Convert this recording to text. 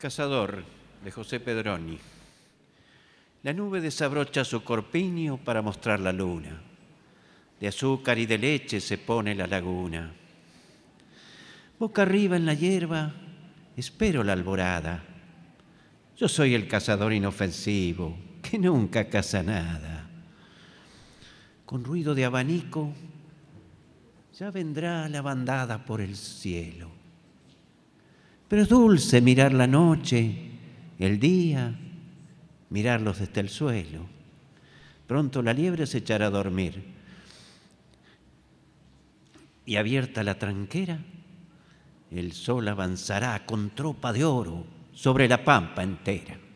Cazador, de José Pedroni. La nube desabrocha su corpiño para mostrar la luna. De azúcar y de leche se pone la laguna. Boca arriba en la hierba, espero la alborada. Yo soy el cazador inofensivo, que nunca caza nada. Con ruido de abanico, ya vendrá la bandada por el cielo. Pero es dulce mirar la noche, el día, mirarlos desde el suelo. Pronto la liebre se echará a dormir. Y abierta la tranquera, el sol avanzará con tropa de oro sobre la pampa entera.